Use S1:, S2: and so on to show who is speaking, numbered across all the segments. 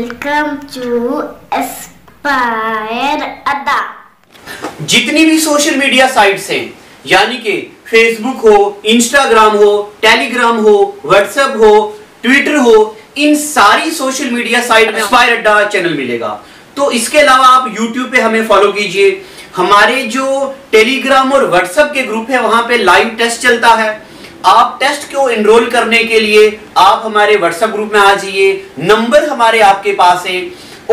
S1: Welcome to Aspire अदा जितनी भी सोशल मीडिया साइट्स हैं यानी कि फेसबुक हो इंस्टाग्राम हो टेलीग्राम हो व्हाट्सएप हो ट्विटर हो इन सारी सोशल मीडिया साइट में एस्पायर अड्डा चैनल मिलेगा तो इसके अलावा आप यूट्यूब पे हमें फॉलो कीजिए हमारे जो टेलीग्राम और व्हाट्सएप के ग्रुप है वहां पे लाइव टेस्ट चलता है आप टेस्ट को इनरोल करने के लिए आप हमारे व्हाट्सएप ग्रुप में आ जाइए नंबर हमारे आपके पास है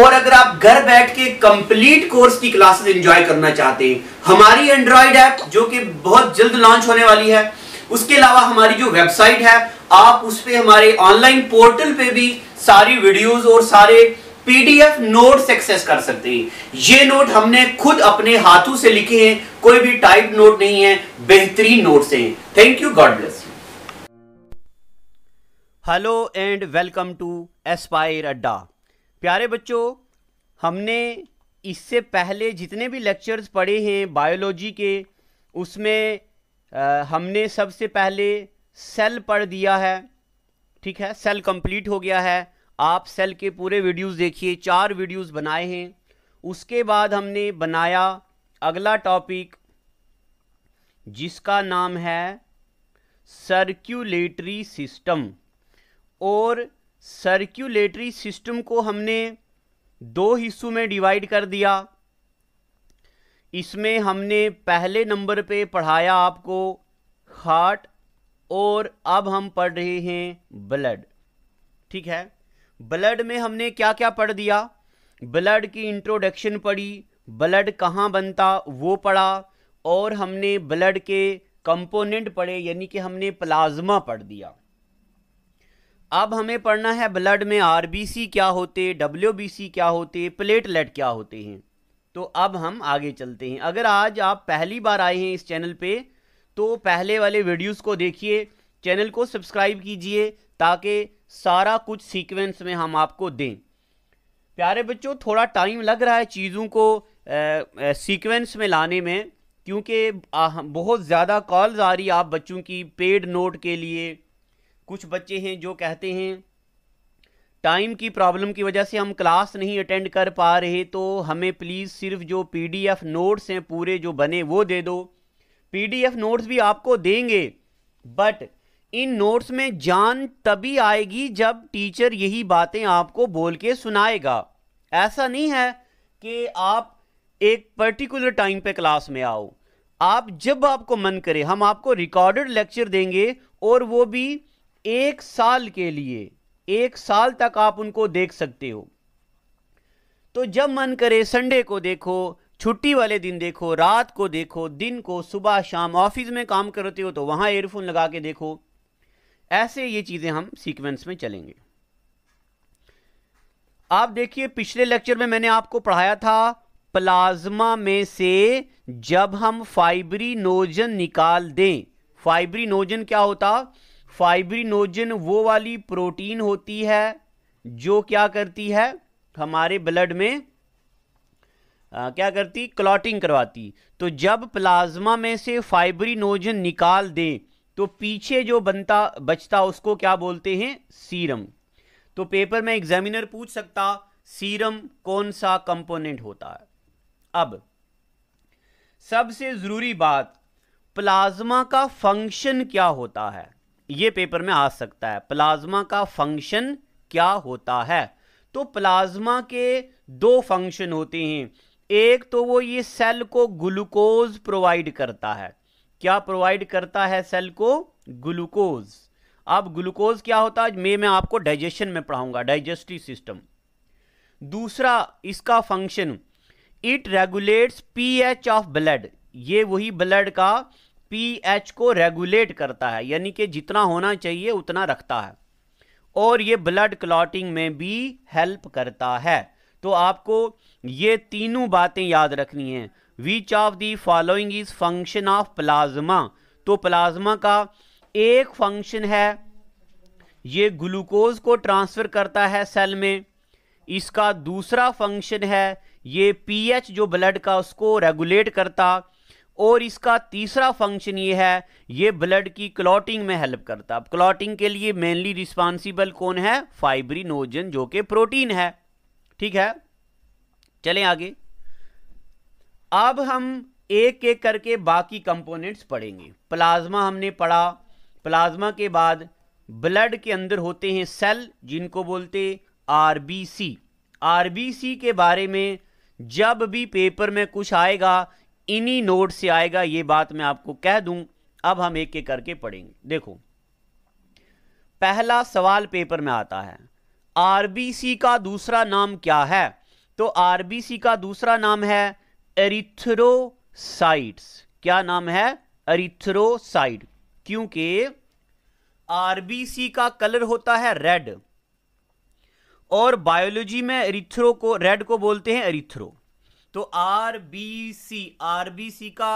S1: और अगर आप घर बैठ के कंप्लीट कोर्स की क्लासेस एंजॉय करना चाहते हैं हमारी एंड्रॉइड ऐप जो कि बहुत जल्द लॉन्च होने वाली है उसके अलावा हमारी जो वेबसाइट है आप उस पर हमारे ऑनलाइन पोर्टल पे भी सारी वीडियोस और सारे पीडीएफ नोट एक्सेस कर सकते हैं ये नोट हमने खुद अपने हाथों से लिखे हैं कोई भी टाइप नोट नहीं है बेहतरीन नोट से thank you God bless hello and welcome to Aspire Adda प्यारे बच्चों हमने इससे पहले जितने भी लेक्चर्स पढ़े हैं बायोलॉजी के उसमें आ, हमने सबसे पहले सेल पढ़ दिया है ठीक है सेल कंप्लीट हो गया है आप सेल के पूरे वीडियोस देखिए चार वीडियोस बनाए हैं उसके बाद हमने बनाया अगला टॉपिक जिसका नाम है सर्क्यूलेटरी सिस्टम और सर्क्यूलेटरी सिस्टम को हमने दो हिस्सों में डिवाइड कर दिया इसमें हमने पहले नंबर पे पढ़ाया आपको हार्ट और अब हम पढ़ रहे हैं ब्लड ठीक है ब्लड में हमने क्या क्या पढ़ दिया ब्लड की इंट्रोडक्शन पढ़ी ब्लड कहाँ बनता वो पढ़ा और हमने ब्लड के कंपोनेंट पढ़े यानी कि हमने प्लाज्मा पढ़ दिया अब हमें पढ़ना है ब्लड में आरबीसी क्या होते डब्ल्यू क्या होते प्लेटलेट क्या होते हैं तो अब हम आगे चलते हैं अगर आज आप पहली बार आए हैं इस चैनल पे तो पहले वाले वीडियोस को देखिए चैनल को सब्सक्राइब कीजिए ताकि सारा कुछ सीक्वेंस में हम आपको दें प्यारे बच्चों थोड़ा टाइम लग रहा है चीज़ों को सीक्वेंस में लाने में क्योंकि बहुत ज़्यादा कॉल्स आ रही है आप बच्चों की पेड नोट के लिए कुछ बच्चे हैं जो कहते हैं टाइम की प्रॉब्लम की वजह से हम क्लास नहीं अटेंड कर पा रहे तो हमें प्लीज़ सिर्फ जो पीडीएफ नोट्स हैं पूरे जो बने वो दे दो पीडीएफ नोट्स भी आपको देंगे बट इन नोट्स में जान तभी आएगी जब टीचर यही बातें आपको बोल के सुनाएगा ऐसा नहीं है कि आप एक पर्टिकुलर टाइम पे क्लास में आओ आप जब आपको मन करे हम आपको रिकॉर्डेड लेक्चर देंगे और वो भी एक साल के लिए एक साल तक आप उनको देख सकते हो तो जब मन करे संडे को देखो छुट्टी वाले दिन देखो रात को देखो दिन को सुबह शाम ऑफिस में काम करते हो तो वहाँ एयरफोन लगा के देखो ऐसे ये चीज़ें हम सीक्वेंस में चलेंगे आप देखिए पिछले लेक्चर में मैंने आपको पढ़ाया था प्लाज्मा में से जब हम नोजन निकाल दें नोजन क्या होता नोजन वो वाली प्रोटीन होती है जो क्या करती है हमारे ब्लड में आ, क्या करती क्लॉटिंग करवाती तो जब प्लाज्मा में से नोजन निकाल दें तो पीछे जो बनता बचता उसको क्या बोलते हैं सीरम तो पेपर में एग्जामिनर पूछ सकता सीरम कौन सा कंपोनेंट होता है अब सबसे ज़रूरी बात प्लाज्मा का फंक्शन क्या होता है यह पेपर में आ सकता है प्लाज्मा का फंक्शन क्या होता है तो प्लाज्मा के दो फंक्शन होते हैं एक तो वो ये सेल को ग्लूकोज प्रोवाइड करता है क्या प्रोवाइड करता है सेल को ग्लूकोज अब ग्लूकोज क्या होता है मैं मैं आपको डाइजेशन में पढ़ाऊंगा डाइजेस्टिव सिस्टम दूसरा इसका function it regulates pH of blood ये वही ब्लड का पीएच को रेगुलेट करता है यानी कि जितना होना चाहिए उतना रखता है और ये ब्लड क्लॉटिंग में भी हेल्प करता है तो आपको ये तीनों बातें याद रखनी है which of the following is function of plasma तो प्लाज्मा का एक फंक्शन है ये ग्लूकोज को ट्रांसफ़र करता है सेल में इसका दूसरा फंक्शन है ये पीएच जो ब्लड का उसको रेगुलेट करता और इसका तीसरा फंक्शन ये है ये ब्लड की क्लॉटिंग में हेल्प करता अब क्लॉटिंग के लिए मेनली रिस्पॉन्सिबल कौन है फाइब्रिनोजन जो कि प्रोटीन है ठीक है चलें आगे अब हम एक एक करके बाकी कंपोनेंट्स पढ़ेंगे प्लाज्मा हमने पढ़ा प्लाज्मा के बाद ब्लड के अंदर होते हैं सेल जिनको बोलते आरबीसी आरबीसी के बारे में जब भी पेपर में कुछ आएगा इन्हीं नोट से आएगा ये बात मैं आपको कह दूं अब हम एक एक करके पढ़ेंगे देखो पहला सवाल पेपर में आता है आरबीसी का दूसरा नाम क्या है तो आरबीसी का दूसरा नाम है एरिथ्रोसाइट्स क्या नाम है एरिथ्रोसाइड क्योंकि आरबीसी का कलर होता है रेड और बायोलॉजी में एरिथ्रो को रेड को बोलते हैं एरिथ्रो तो आरबीसी आरबीसी का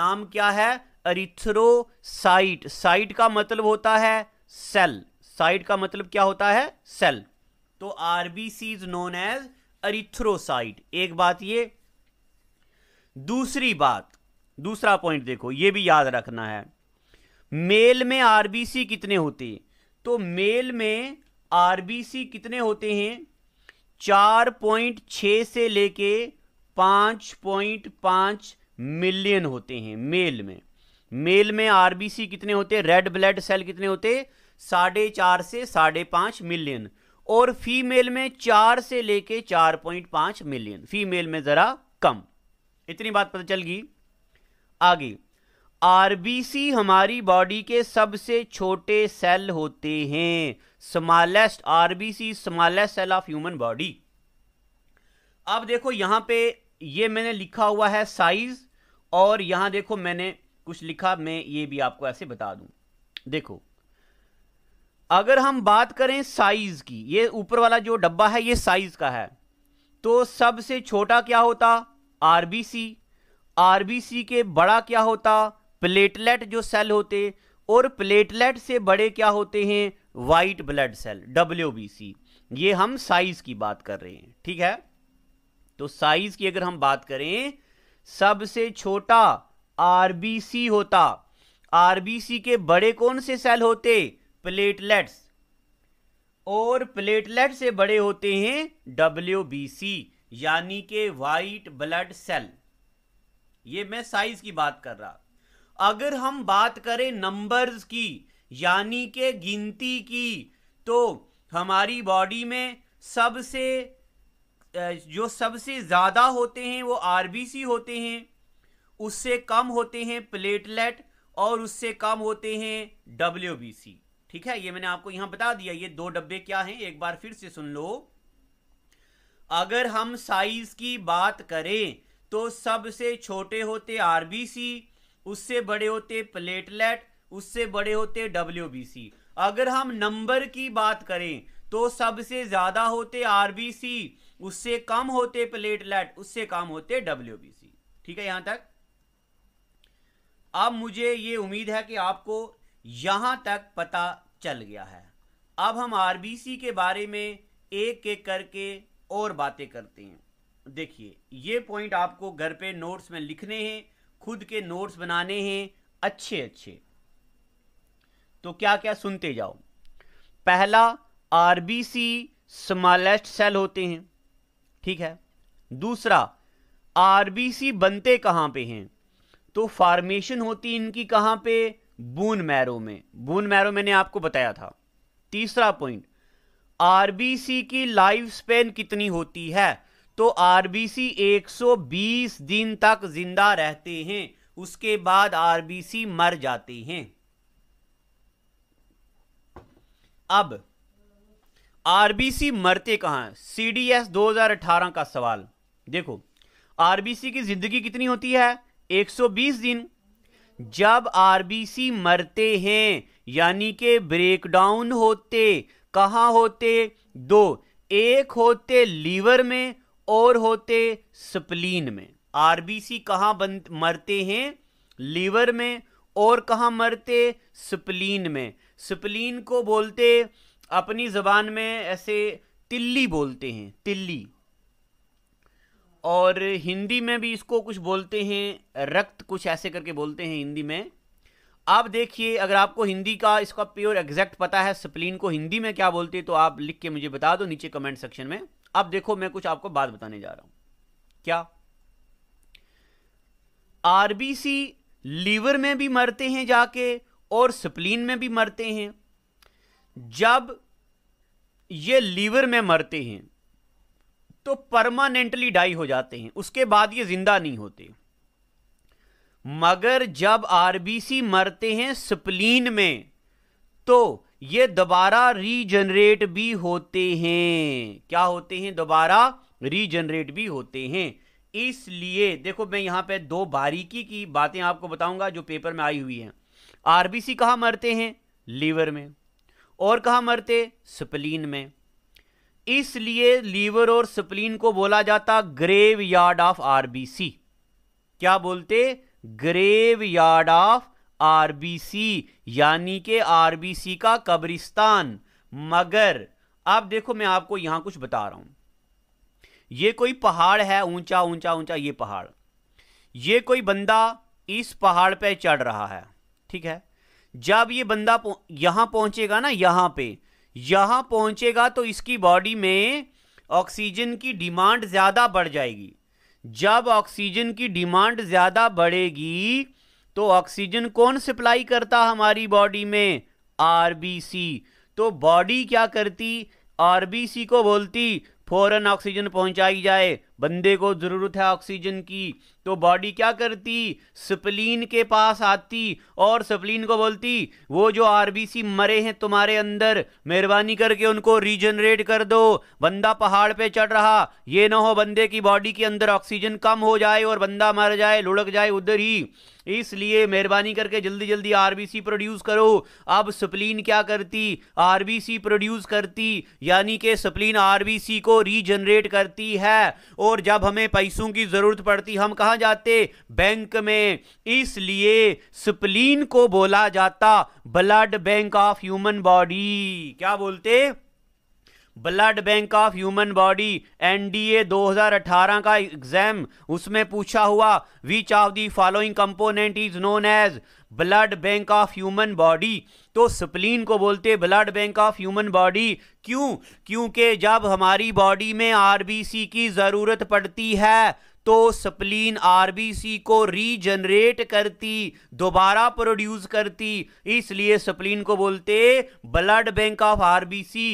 S1: नाम क्या है एरिथ्रोसाइट साइट का मतलब होता है सेल साइट का मतलब क्या होता है सेल तो RBC is known as erythrocyte एक बात ये दूसरी बात दूसरा पॉइंट देखो ये भी याद रखना है मेल में आरबीसी कितने होते हैं तो मेल में आरबीसी कितने होते हैं चार पॉइंट छ से लेके पांच पॉइंट पांच मिलियन होते हैं मेल में मेल में आरबीसी कितने होते हैं रेड ब्लड सेल कितने होते साढ़े चार से साढ़े पांच मिलियन और फीमेल में चार से लेके चार पॉइंट पांच मिलियन फीमेल में ज़रा कम इतनी बात पता चल गई आगे आरबीसी हमारी बॉडी के सबसे छोटे सेल होते हैं smallest RBC smallest cell of human body अब देखो यहां पे ये मैंने लिखा हुआ है साइज और यहां देखो मैंने कुछ लिखा मैं ये भी आपको ऐसे बता दूं देखो अगर हम बात करें साइज की ये ऊपर वाला जो डब्बा है ये साइज का है तो सबसे छोटा क्या होता आरबीसी आरबीसी के बड़ा क्या होता प्लेटलेट जो सेल होते और प्लेटलेट से बड़े क्या होते हैं वाइट ब्लड सेल डब्ल्यू ये हम साइज की बात कर रहे हैं ठीक है तो साइज की अगर हम बात करें सबसे छोटा आरबीसी होता आरबीसी के बड़े कौन से सेल होते प्लेटलेट्स और प्लेटलेट से बड़े होते हैं डब्ल्यू यानी के वाइट ब्लड सेल ये मैं साइज की बात कर रहा अगर हम बात करें नंबर्स की यानी के गिनती की तो हमारी बॉडी में सबसे जो सबसे ज़्यादा होते हैं वो आरबीसी होते हैं उससे कम होते हैं प्लेटलेट और उससे कम होते हैं डब्ल्यूबीसी ठीक है ये मैंने आपको यहाँ बता दिया ये दो डब्बे क्या हैं एक बार फिर से सुन लो अगर हम साइज की बात करें तो सबसे छोटे होते आरबीसी उससे बड़े होते प्लेटलेट उससे बड़े होते डब्ल्यूबीसी अगर हम नंबर की बात करें तो सबसे ज्यादा होते आरबीसी उससे कम होते प्लेटलेट उससे कम होते डब्ल्यूबीसी ठीक है यहां तक अब मुझे ये उम्मीद है कि आपको यहां तक पता चल गया है अब हम आरबीसी के बारे में एक एक करके और बातें करते हैं देखिए ये पॉइंट आपको घर पे नोट्स में लिखने हैं खुद के नोट्स बनाने हैं अच्छे अच्छे तो क्या क्या सुनते जाओ पहला आरबीसी स्मॉलेस्ट सेल होते हैं ठीक है दूसरा आरबीसी बनते कहां पे हैं तो फार्मेशन होती इनकी कहां पे बून मैरो में बून मैरो मैंने आपको बताया था तीसरा पॉइंट आरबीसी की लाइफ स्पेन कितनी होती है तो आरबीसी 120 दिन तक जिंदा रहते हैं उसके बाद आरबीसी मर जाते हैं अब आरबीसी मरते कहाँ हैं सीडीएस 2018 का सवाल देखो आरबीसी की जिंदगी कितनी होती है 120 दिन जब आरबीसी मरते हैं यानी कि ब्रेकडाउन होते कहाँ होते दो एक होते लीवर में और होते स्प्लीन में आरबीसी कहाँ बन मरते हैं लीवर में और कहाँ मरते स्प्लीन में स्प्लीन को बोलते अपनी जबान में ऐसे तिल्ली बोलते हैं तिल्ली और हिंदी में भी इसको कुछ बोलते हैं रक्त कुछ ऐसे करके बोलते हैं हिंदी में आप देखिए अगर आपको हिंदी का इसका प्योर एग्जैक्ट पता है स्प्लीन को हिंदी में क्या बोलते हैं तो आप लिख के मुझे बता दो नीचे कमेंट सेक्शन में अब देखो मैं कुछ आपको बात बताने जा रहा हूं क्या आरबीसी लीवर में भी मरते हैं जाके और स्प्लीन में भी मरते हैं जब ये लीवर में मरते हैं तो परमानेंटली डाई हो जाते हैं उसके बाद ये जिंदा नहीं होते मगर जब आरबीसी मरते हैं स्प्लीन में तो ये दोबारा रीजनरेट भी होते हैं क्या होते हैं दोबारा रीजनरेट भी होते हैं इसलिए देखो मैं यहां पे दो बारीकी की बातें आपको बताऊंगा जो पेपर में आई हुई हैं आरबीसी कहां मरते हैं लीवर में और कहां मरते स्प्लीन में इसलिए लीवर और स्प्लीन को बोला जाता ग्रेव यार्ड ऑफ आरबीसी क्या बोलते ग्रेव यार्ड ऑफ आरबीसी यानी कि आरबीसी का कब्रिस्तान मगर अब देखो मैं आपको यहां कुछ बता रहा हूं ये कोई पहाड़ है ऊंचा ऊंचा ऊंचा ये पहाड़ ये कोई बंदा इस पहाड़ पे चढ़ रहा है ठीक है जब ये बंदा यहां पहुंचेगा ना यहां पे यहां पहुंचेगा तो इसकी बॉडी में ऑक्सीजन की डिमांड ज्यादा बढ़ जाएगी जब ऑक्सीजन की डिमांड ज़्यादा बढ़ेगी तो ऑक्सीजन कौन सप्लाई करता हमारी बॉडी में आरबीसी तो बॉडी क्या करती आरबीसी को बोलती फ़ौरन ऑक्सीजन पहुंचाई जाए बंदे को ज़रूरत है ऑक्सीजन की तो बॉडी क्या करती स्प्लीन के पास आती और स्प्लीन को बोलती वो जो आरबीसी मरे हैं तुम्हारे अंदर मेहरबानी करके उनको रीजनरेट कर दो बंदा पहाड़ पे चढ़ रहा ये ना हो बंदे की बॉडी के अंदर ऑक्सीजन कम हो जाए और बंदा मर जाए लुढ़क जाए उधर ही इसलिए मेहरबानी करके जल्दी जल्दी आरबीसी प्रोड्यूस करो अब स्प्लीन क्या करती आरबीसी प्रोड्यूस करती यानी कि स्प्लीन आरबीसी को रीजनरेट करती है और जब हमें पैसों की ज़रूरत पड़ती हम कहा जाते बैंक में इसलिए स्प्लीन को बोला जाता blood bank of human body क्या बोलते blood bank of human body NDA 2018 का एग्जाम उसमें पूछा हुआ which of the following component is known as blood bank of human body तो स्प्लीन को बोलते blood bank of human body क्यों क्योंकि जब हमारी बॉडी में आरबीसी की ज़रूरत पड़ती है तो स्प्लीन आरबीसी को रीजनरेट करती दोबारा प्रोड्यूस करती इसलिए स्प्लीन को बोलते ब्लड बैंक ऑफ आरबीसी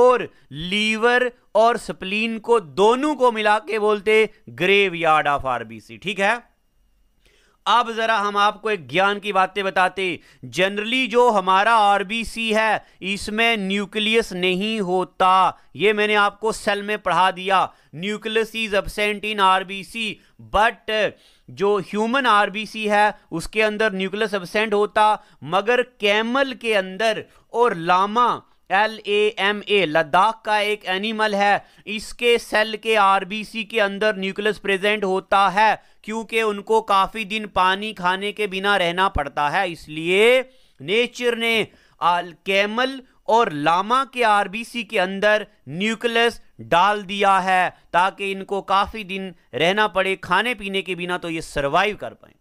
S1: और लीवर और स्प्लीन को दोनों को मिला के बोलते ग्रेव यार्ड ऑफ आरबीसी ठीक है अब ज़रा हम आपको एक ज्ञान की बातें बताते जनरली जो हमारा आरबीसी है इसमें न्यूक्लियस नहीं होता ये मैंने आपको सेल में पढ़ा दिया nucleus is absent in RBC but जो ह्यूमन आरबीसी है उसके अंदर न्यूक्लियस एबसेंट होता मगर कैमल के अंदर और llama L A M A Ladakh का एक एनिमल है इसके सेल के आरबीसी के अंदर न्यूक्लियस प्रेजेंट होता है क्योंकि उनको काफ़ी दिन पानी खाने के बिना रहना पड़ता है इसलिए नेचर ने कैमल और लामा के आरबीसी के अंदर न्यूक्लियस डाल दिया है ताकि इनको काफ़ी दिन रहना पड़े खाने पीने के बिना तो ये सर्वाइव कर पाए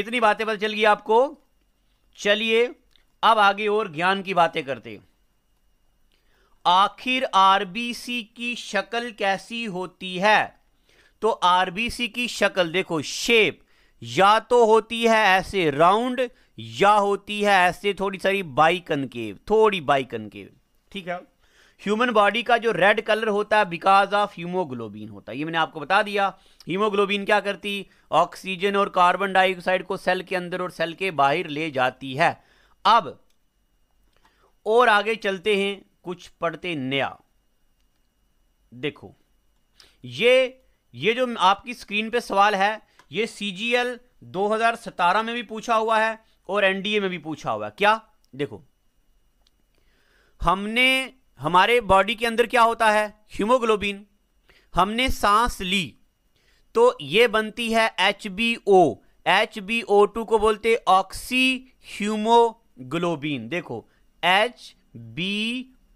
S1: इतनी बातें पता चल गई आपको चलिए अब आगे और ज्ञान की बातें करते आखिर आरबीसी की शक्ल कैसी होती है तो आरबीसी की शक्ल देखो शेप या तो होती है ऐसे राउंड या होती है ऐसे थोड़ी सारी बाइकन के थोड़ी बाइकन के ठीक है ह्यूमन बॉडी का जो रेड कलर होता है बिकॉज ऑफ हीमोग्लोबिन होता है ये मैंने आपको बता दिया हीमोग्लोबिन क्या करती ऑक्सीजन और कार्बन डाइऑक्साइड को सेल के अंदर और सेल के बाहर ले जाती है अब और आगे चलते हैं कुछ पढ़ते नया देखो ये ये जो आपकी स्क्रीन पे सवाल है ये सी जी एल में भी पूछा हुआ है और एनडीए में भी पूछा हुआ है क्या देखो हमने हमारे बॉडी के अंदर क्या होता है हीमोग्लोबिन हमने सांस ली तो ये बनती है H B O H B O two को बोलते ऑक्सी ह्यूमोग्लोबिन देखो एच बी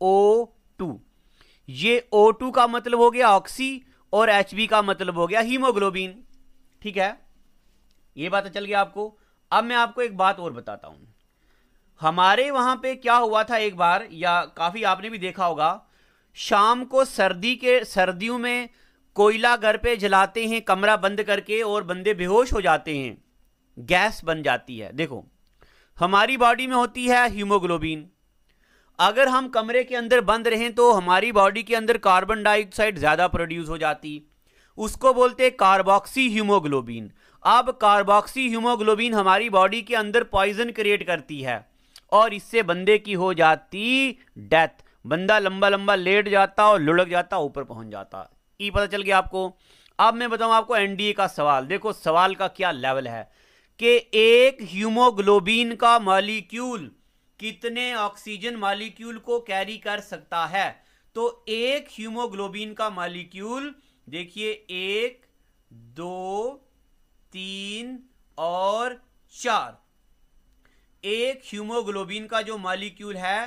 S1: ओ टू ये ओ टू का मतलब हो गया ऑक्सी और एच बी का मतलब हो गया हीमोग्लोबिन ठीक है ये बात चल गया आपको अब मैं आपको एक बात और बताता हूं हमारे वहां पे क्या हुआ था एक बार या काफी आपने भी देखा होगा शाम को सर्दी के सर्दियों में कोयला घर पे जलाते हैं कमरा बंद करके और बंदे बेहोश हो जाते हैं गैस बन जाती है देखो हमारी बॉडी में होती है हीमोग्लोबिन अगर हम कमरे के अंदर बंद रहें तो हमारी बॉडी के अंदर कार्बन डाइऑक्साइड ज़्यादा प्रोड्यूस हो जाती उसको बोलते कार्बोक्सी हीमोग्लोबिन अब कार्बोक्सी हीमोग्लोबिन हमारी बॉडी के अंदर पॉइजन क्रिएट करती है और इससे बंदे की हो जाती डेथ बंदा लंबा लंबा लेट जाता और लुढ़क जाता ऊपर पहुंच जाता ई पता चल गया आपको अब मैं बताऊं आपको एनडीए का सवाल देखो सवाल का क्या लेवल है कि एक ह्यूमोग्लोबिन का मालिक्यूल कितने ऑक्सीजन मालिक्यूल को कैरी कर सकता है तो एक ह्यूमोग्लोबिन का मालिक्यूल देखिए एक दो तीन और चार एक ह्यूमोग्लोबिन का जो मालिक्यूल है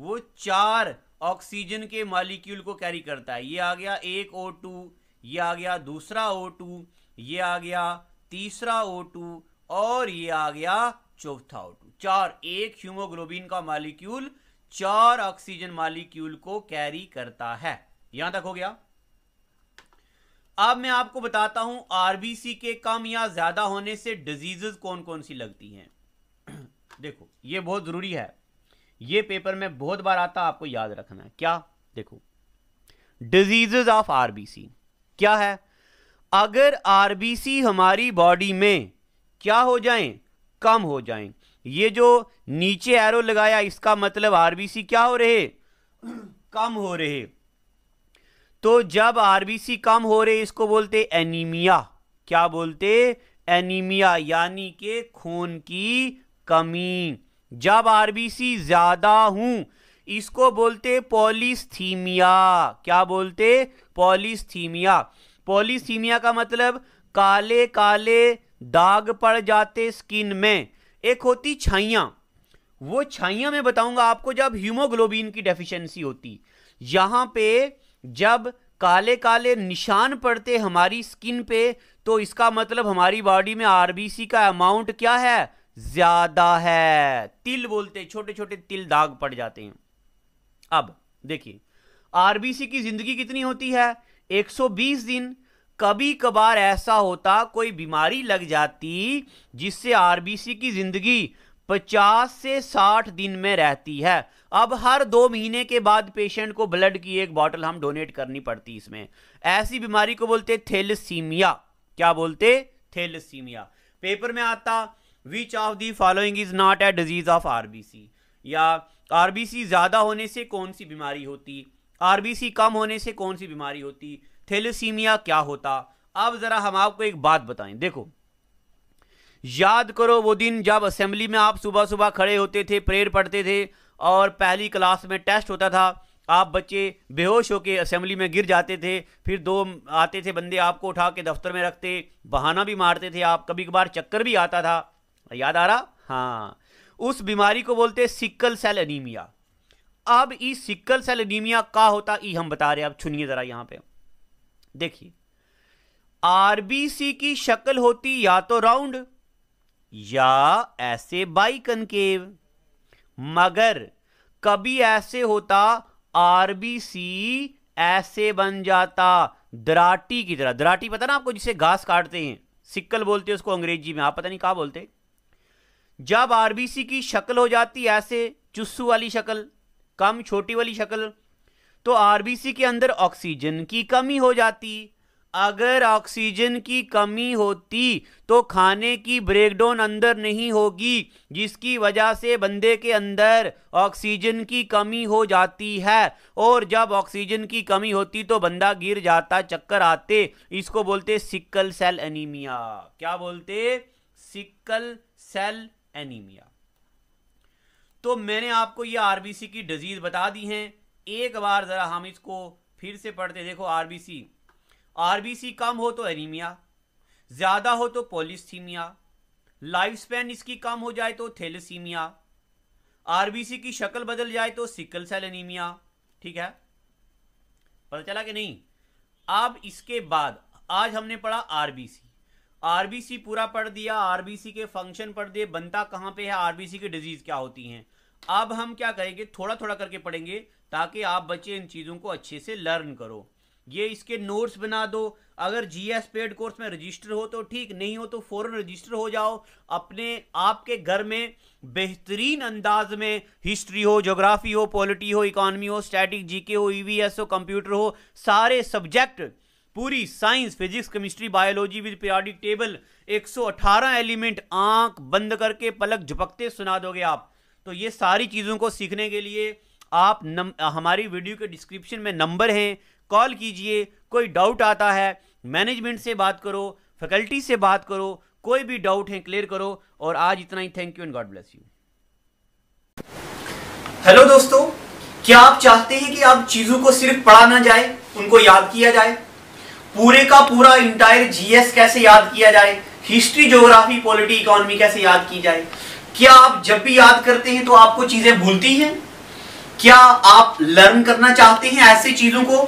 S1: वो चार ऑक्सीजन के मालिक्यूल को कैरी करता है ये आ गया एक ओ टू ये आ गया दूसरा ओ टू ये आ गया तीसरा ओ टू और ये आ गया चौथा ओ टू चार एक ह्यूमोग्लोबिन का मालिक्यूल चार ऑक्सीजन मालिक्यूल को कैरी करता है यहां तक हो गया अब मैं आपको बताता हूं आरबीसी के कम या ज्यादा होने से डिजीजेस कौन कौन सी लगती हैं देखो ये बहुत ज़रूरी है ये पेपर में बहुत बार आता है आपको याद रखना है क्या देखो डिजीजेज ऑफ आरबीसी क्या है अगर आरबीसी हमारी बॉडी में क्या हो जाए कम हो जाए ये जो नीचे एरो लगाया इसका मतलब आरबीसी क्या हो रहे कम हो रहे तो जब आरबीसी कम हो रहे इसको बोलते एनीमिया क्या बोलते एनीमिया यानी के खून की कमी जब आरबीसी ज्यादा हूं इसको बोलते पॉलिस्थीमिया क्या बोलते पॉलिस्थीमिया पॉलिस्थीमिया का मतलब काले काले दाग पड़ जाते स्किन में एक होती छाइया वो छाइया मैं बताऊंगा आपको जब हीमोग्लोबिन की डेफिशिएंसी होती यहां पे जब काले काले निशान पड़ते हमारी स्किन पे तो इसका मतलब हमारी बॉडी में आरबीसी का अमाउंट क्या है ज्यादा है तिल बोलते छोटे छोटे तिल दाग पड़ जाते हैं अब देखिए आरबीसी की जिंदगी कितनी होती है 120 दिन कभी कभार ऐसा होता कोई बीमारी लग जाती जिससे आरबीसी की जिंदगी 50 से 60 दिन में रहती है अब हर दो महीने के बाद पेशेंट को ब्लड की एक बॉटल हम डोनेट करनी पड़ती इसमें ऐसी बीमारी को बोलते थेलसीमिया क्या बोलते थेलसीमिया पेपर में आता which of the following is not a disease of RBC या आरबीसी ज़्यादा होने से कौन सी बीमारी होती आरबीसी कम होने से कौन सी बीमारी होती थेलेसीमिया क्या होता अब ज़रा हम आपको एक बात बताएं देखो याद करो वो दिन जब असेंबली में आप सुबह सुबह खड़े होते थे प्रेयर पढ़ते थे और पहली क्लास में टेस्ट होता था आप बच्चे बेहोश होकर असेंबली में गिर जाते थे फिर दो आते थे बंदे आपको उठा के दफ्तर में रखते बहाना भी मारते थे आप कभी कभार चक्कर भी आता था याद आ रहा हाँ उस बीमारी को बोलते हैं सिक्कल सेल एनीमिया अब इस सिक्कल सेल एनीमिया का होता ई हम बता रहे हैं अब सुनिए जरा यहां पे देखिए आरबीसी की शक्ल होती या तो राउंड या ऐसे कनकेव मगर कभी ऐसे होता आरबीसी ऐसे बन जाता दराटी की तरह दराटी पता ना आपको जिसे घास काटते हैं सिक्कल बोलते हैं उसको अंग्रेजी में आप पता नहीं कहा बोलते जब आरबीसी की शक्ल हो जाती है ऐसे चुस्सू वाली शक्ल कम छोटी वाली शक्ल तो आरबीसी के अंदर ऑक्सीजन की कमी हो जाती अगर ऑक्सीजन की कमी होती तो खाने की ब्रेकडाउन अंदर नहीं होगी जिसकी वजह से बंदे के अंदर ऑक्सीजन की कमी हो जाती है और जब ऑक्सीजन की कमी होती तो बंदा गिर जाता चक्कर आते इसको बोलते सिक्कल सेल एनीमिया क्या बोलते सिक्कल सेल एनीमिया तो मैंने आपको ये आरबीसी की डिजीज़ बता दी हैं एक बार ज़रा हम इसको फिर से पढ़ते देखो आरबीसी आरबीसी कम हो तो एनीमिया ज़्यादा हो तो पोलिस्थीमिया लाइफ स्पैन इसकी कम हो जाए तो थेलसीमिया आरबीसी की शक्ल बदल जाए तो सिकल सेल एनीमिया ठीक है पता चला कि नहीं अब इसके बाद आज हमने पढ़ा आरबीसी आरबीसी पूरा पढ़ दिया आरबीसी के फंक्शन पढ़ दिए बनता कहाँ पे है आरबीसी की डिजीज क्या होती हैं अब हम क्या करेंगे थोड़ा थोड़ा करके पढ़ेंगे ताकि आप बच्चे इन चीज़ों को अच्छे से लर्न करो ये इसके नोट्स बना दो अगर जीएस पेड कोर्स में रजिस्टर हो तो ठीक नहीं हो तो फौरन रजिस्टर हो जाओ अपने आपके घर में बेहतरीन अंदाज में हिस्ट्री हो ज्योग्राफी हो पॉलिटी हो इकॉनमी हो स्टैटिक जीके हो ईवीएस e हो कंप्यूटर हो सारे सब्जेक्ट पूरी science physics chemistry biology with periodic table 118 element आंख बंद करके पलक झपकते सुना दोगे आप तो ये सारी चीज़ों को सीखने के लिए आप नम, हमारी वीडियो के डिस्क्रिप्शन में नंबर हैं कॉल कीजिए कोई डाउट आता है मैनेजमेंट से बात करो फैकल्टी से बात करो कोई भी डाउट है क्लियर करो और आज इतना ही thank you and God bless you hello दोस्तों क्या आप चाहते हैं कि आप चीज़ों को सिर्फ पढ़ा ना जाए उनको याद किया जाए पूरे का पूरा इंटायर जीएस कैसे याद किया जाए हिस्ट्री ज्योग्राफी पॉलिटी इकोनॉमी कैसे याद की जाए क्या आप जब भी याद करते हैं तो आपको चीजें भूलती हैं क्या आप लर्न करना चाहते हैं ऐसी चीजों को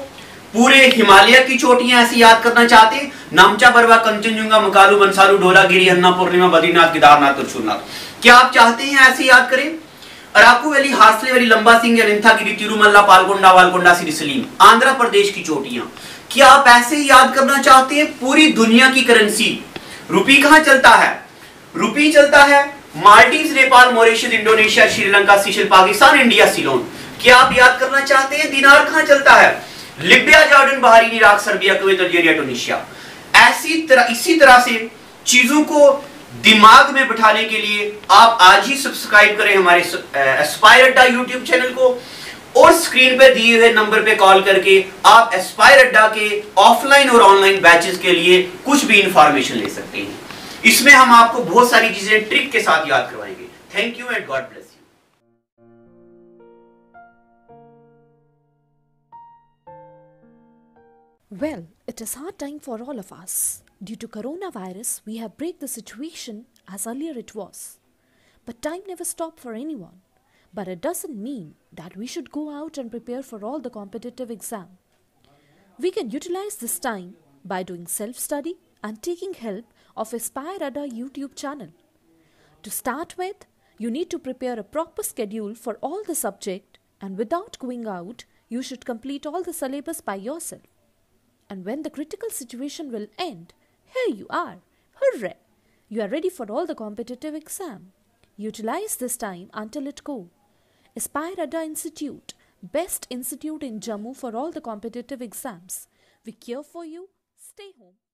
S1: पूरे हिमालय की चोटियां ऐसी याद करना चाहते हैं नामचा बरवा कंचनजुंगा मकालू बंसारू गिरी अन्ना पूर्णिमा बद्रीनाथ केदारनाथ और सोमनाथ क्या आप चाहते हैं ऐसे याद करें अराकू वैली हारसले वैली लंबा सिंह अनिंथा गिरी तिरुमल्ला पालगोंडा वालगोंडा सिरिसलीम आंध्र प्रदेश की चोटियां कि आप ऐसे ही याद करना चाहते हैं पूरी दुनिया की करेंसी रुपी कहां चलता है रुपी चलता है Maldives Nepal Mauritius Indonesia Sri Lanka Seychelles Pakistan India Ceylon क्या आप याद करना चाहते हैं दिनार कहां चलता है Libya Jordan Bahrain Iraq Serbia Kuwait Algeria Tunisia ऐसी तरह इसी तरह से चीजों को दिमाग में बिठाने के लिए आप आज ही सब्सक्राइब करें हमारे एस्पायर डा यूट्यूब चैनल को और स्क्रीन पे दिए हुए नंबर पे कॉल करके आप एस्पायर अड्डा के ऑफलाइन और ऑनलाइन बैचेस के लिए कुछ भी इंफॉर्मेशन ले सकते हैं इसमें हम आपको बहुत सारी चीजें ट्रिक के साथ याद करवाएंगे thank you and God bless Well, it is hard time for all of us. Due to coronavirus, we have break the situation as earlier it was. But time never stopped for anyone. but it doesn't mean that we should go out and prepare for all the competitive exam. We can utilize this time by doing self study and taking help of Aspire at YouTube channel. To start with, you need to prepare a proper schedule for all the subject and without going out, you should complete all the syllabus by yourself. And when the critical situation will end, here you are. Hooray! You are ready for all the competitive exam. Utilize this time until it goes. Aspire Adda Institute, best institute in Jammu for all the competitive exams. We care for you. Stay home.